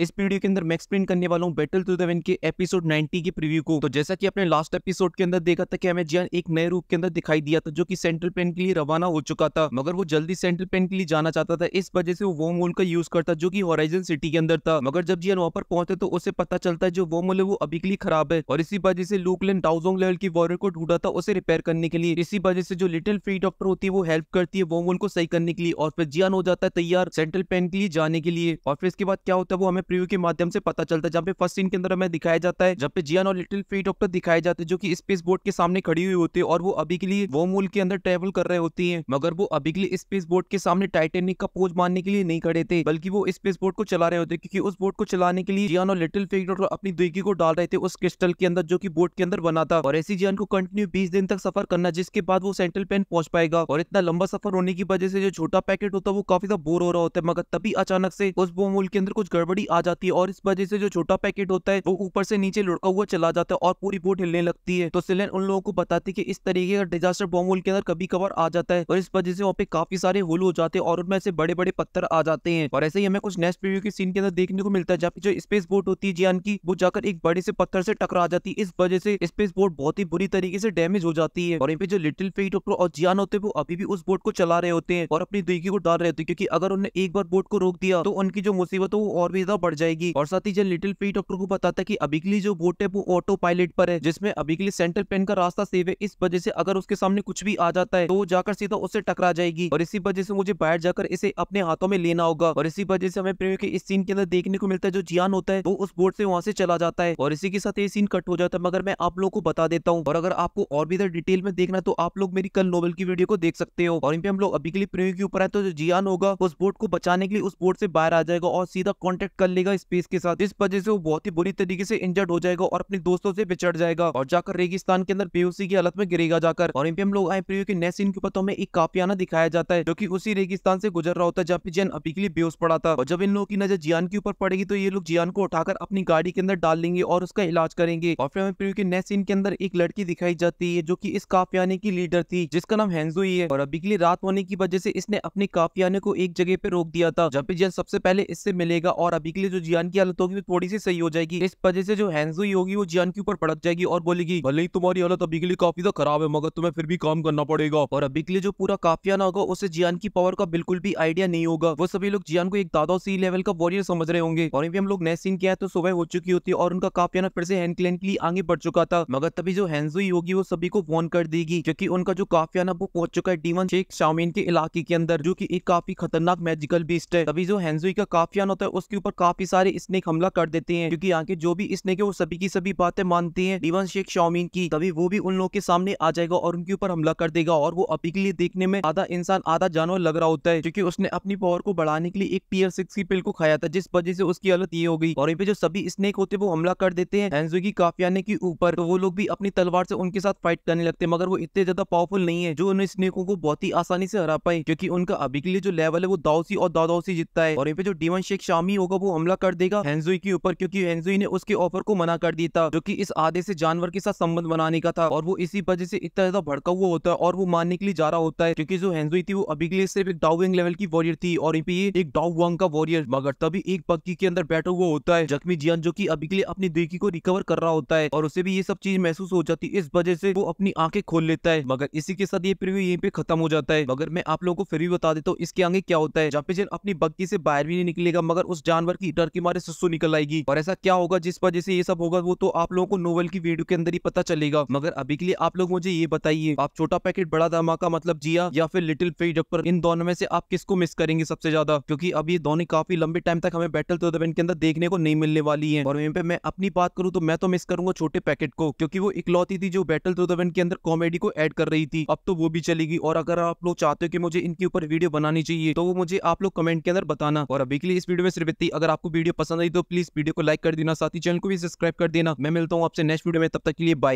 इस वीडियो के अंदर मैं एक्सप्लेन करने वाला हूँ बैटल टू दवन के एपिसोड 90 के प्रीव्यू को तो जैसा कि आपने लास्ट एपिसोड के अंदर देखा था कि हमें जियान एक नए रूप के अंदर दिखाई दिया था जो कि सेंट्रल पेन के लिए रवाना हो चुका था मगर वो जल्दी सेंट्रल पेन के लिए जाना चाहता था इस वजह से वो वो मोल का यूज करता जो की हॉराइजन सिटी के अंदर था मगर जब जियान वहां पर पहुंचे तो उसे पता चलता है जो वो मोल है वो अभी के लिए खराब है और इसी वजह से लूकलेन डाउजोंग लेवल की वॉरियर को ढूंढा था उसे रिपेयर करने के लिए इसी वजह से जो लिटिल फ्री डॉक्टर होती है वो हेल्प करती है वो मोल को सही करने के लिए और फिर जियान हो जाता है तैयार सेंट्रल पेन के लिए जाने के लिए और फिर इसके बाद क्या होता है वो हमें प्रीव्यू के माध्यम से पता चलता है जहाँ पे फर्स्ट सीन के अंदर हमें दिखाया जाता है जब पे जियान और लिटिल फ्री डॉक्टर दिखाए जाते हैं जो की स्पेस बोर्ड के सामने खड़ी हुई होती है और वो अभी के लिए वो मूल के अंदर ट्रेवल कर रहे होती है मगर वो अभी के लिए स्पेस बोर्ड के सामने टाइटेनिक का पोज मारने के लिए नहीं खड़े थे बल्कि वो स्पेस बोर्ड को चला रहे होते क्योंकि उस बोर्ड को चलाने के लिए जियान और लिटिल फ्री डॉक्टर अपनी दुर्गी को डाल रहे थे उस क्रिस्टल के अंदर जो की बोट के अंदर बना था और ऐसी जियान को कंटिन्यू बीस दिन तक सफर करना जिसके बाद वो सेंट्रल पेन पहुंच पाएगा और इतना लंबा सफर होने की वजह से जो छोटा पैकेट होता है वो काफी ज्यादा बोर हो रहा होता है मगर तभी अचानक से उस बोमूल के अंदर कुछ गड़बड़ी आ जाती है और इस वजह से जो छोटा पैकेट होता है वो ऊपर से नीचे लुड़का हुआ चला जाता है और पूरी बोट हिलने लगती है तो सिलेन उन लोगों को बताती है इस तरीके का डिजास्टर बॉम होल के अंदर कभी कभार आ जाता है और इस वजह से वहाँ पे काफी सारे होल हो जाते हैं और उनमें से बड़े बड़े पत्थर आ जाते हैं और ऐसे ही हमें कुछ नेक्स्ट प्रीव्यू के सीन के अंदर देखने को मिलता है जहाँ जो स्पेस बोट होती है जियान की वो जाकर एक बड़े से पत्थर से टकरा जाती है इस वजह से स्पेस बोट बहुत ही बुरी तरीके से डैमेज हो जाती है और यहाँ पे जो लिटिल फेट और जियान होते हैं वो अभी भी उस बोट को चला रहे होते हैं और अपनी दुखी को डाल रहे होते हैं क्योंकि अगर उन्हें एक बार बोट को रोक दिया तो उनकी जो मुसीबत है वो और भी ज्यादा पड़ जाएगी और साथ ही जब लिटिल पी डॉक्टर को बताता है की अभी के लिए जो बोट है वो ऑटो पायलट पर है जिसमें अभी के लिए सेंट्रल पेन का रास्ता सेव है इस वजह से अगर उसके सामने कुछ भी आ जाता है तो जाकर सीधा उससे टकरा जाएगी और इसी वजह से मुझे बाहर जाकर इसे अपने हाथों में लेना होगा और इसी वजह से हमें प्रेम के इस सीन के अंदर देखने को मिलता है जो जियान होता है वो उस बोर्ड से वहाँ से चला जाता है और इसी के साथ ये सीन कट हो जाता है मगर मैं आप लोग को बता देता हूँ और अगर आपको और भी डिटेल में देखना है तो आप लोग मेरी कल नोवेल की वीडियो को देख सकते हो और इन पे हम लोग अभी के लिए प्रेमी के ऊपर आए तो जो जियान होगा उस बोर्ड को बचाने के लिए उस बोर्ड से बाहर आ जाएगा और सीधा कॉन्टेक्ट कर लेगा इस पेस के साथ इस वजह से वो बहुत ही बुरी तरीके से इंजर्ड हो जाएगा और अपने दोस्तों से बिछड़ जाएगा और जाकर रेगिस्तान के अंदर पीओसी की हालत में गिरेगा जाकर और इन पे हम लोग आए प्रियो के नैसिन के ऊपर तो हमें एक कापियाना दिखाया जाता है जो की उसी रेगिस्तान से गुजर रहा होता है जहाँ पे जैन अभी के लिए बेहोश पड़ा था और जब इन लोगों की नजर जियान के ऊपर पड़ेगी तो ये लोग जियान को उठाकर अपनी गाड़ी के अंदर डाल लेंगे और उसका इलाज करेंगे और फिर हमें प्रियो के नैसिन के अंदर एक लड़की दिखाई जाती है जो की इस काफियाने की लीडर थी जिसका नाम हैंजू ही है और अभी के लिए रात होने की वजह से इसने अपने काफियाने को एक जगह पे रोक दिया था जब जैन सबसे पहले इससे मिलेगा और अभी के लिए जो जियान की हालत होगी वो थोड़ी सी सही हो जाएगी इस वजह से जो हैंजुई होगी वो जियान के ऊपर पड़क जाएगी और बोलेगी भले ही तुम्हारी हालत अभी के लिए काफी तो खराब है मगर तुम्हें फिर भी काम करना पड़ेगा और अभी के लिए जो पूरा काफिया ना होगा उसे जियान की पावर का बिल्कुल भी आइडिया नहीं होगा वो सभी लोग जियान को एक दादा सी लेवल का वॉरियर समझ रहे होंगे और भी हम लोग नेक्स्ट सीन किया है तो सुबह हो चुकी होती है और उनका काफियाना फिर से हैंड क्लैन के लिए आगे बढ़ चुका था मगर तभी जो हैंजुई होगी वो सभी को फोन कर देगी क्योंकि उनका जो काफियाना वो पहुंच चुका है डीवन शेख शामीन के इलाके के अंदर जो की एक काफी खतरनाक मैजिकल बीस्ट है तभी जो हैंजुई का काफियान होता है उसके ऊपर काफी सारे स्नेक हमला कर देते हैं क्योंकि यहाँ के जो भी स्नेक है वो सभी की सभी बातें मानते हैं डिवन शेख शाउमिन की तभी वो भी उन लोग के सामने आ जाएगा और उनके ऊपर हमला कर देगा और वो अभी के लिए देखने में आधा इंसान आधा जानवर लग रहा होता है क्योंकि उसने अपनी पावर को बढ़ाने के लिए एक टीयर सिक्स की पिल को खाया था जिस वजह से उसकी हालत ये हो गई और पे जो सभी स्नेक होते वो हमला कर देते हैं की काफियाने के ऊपर तो वो लोग भी अपनी तलवार से उनके साथ फाइट करने लगते मगर वो इतने ज्यादा पावरफुल नहीं है जो उन स्नेकों को बहुत ही आसानी से हरा पाए क्योंकि उनका अभी के लिए जो लेवल है वो दाउसी और दादाउसी जीतता है और पे जो डीवन शेख शामी होगा वो हमला कर देगा हेंजुई के ऊपर क्योंकि हेंजुई ने उसके ऑफर को मना कर दिया था जो की इस आधे से जानवर के साथ संबंध बनाने का था और वो इसी वजह से इतना ज्यादा भड़का हुआ होता है और वो मारने के लिए जा रहा होता है क्योंकि जो हेंजुई थी वो अभी के लिए सिर्फ एक डाउविंग लेवल की वॉरियर थी और ये एक डाउवांग का वॉरियर मगर तभी एक पक्की के अंदर बैठा हुआ होता है जख्मी जियान जो की अभी के लिए अपनी देखी को रिकवर कर रहा होता है और उसे भी ये सब चीज महसूस हो जाती है इस वजह से वो अपनी आंखें खोल लेता है मगर इसी के साथ ये प्रिव्यू यहीं पे खत्म हो जाता है मगर मैं आप लोगों को फिर भी बता देता हूँ इसके आगे क्या होता है जापेजन अपनी बग्गी से बाहर भी नहीं निकलेगा मगर उस जानवर की डर की मारे सुसु निकल आएगी और ऐसा क्या होगा जिस वजह से ये सब होगा वो तो आप लोगों को नोवेल की वीडियो के अंदर ही पता चलेगा मगर अभी के लिए आप लोग मुझे ये बताइए आप छोटा पैकेट बड़ा धमाका मतलब जिया या फिर लिटिल फेज डॉक्टर इन दोनों में से आप किसको मिस करेंगे सबसे ज्यादा क्योंकि अभी दोनों काफी लंबे टाइम तक हमें बैटल तो के अंदर देखने को नहीं मिलने वाली है और वहीं पे मैं अपनी बात करूँ तो मैं तो मिस करूंगा छोटे पैकेट को क्योंकि वो इकलौती थी जो बैटल तो के अंदर कॉमेडी को एड कर रही थी अब तो वो भी चलेगी और अगर आप लोग चाहते हो कि मुझे इनके ऊपर वीडियो बनानी चाहिए तो वो मुझे आप लोग कमेंट के अंदर बताना और अभी के लिए इस वीडियो में सिर्फ इतनी अगर आपको वीडियो पसंद आई तो प्लीज वीडियो को लाइक कर देना साथ ही चैनल को भी सब्सक्राइब कर देना मैं मिलता हूँ आपसे नेक्स्ट वीडियो में तब तक के लिए बाय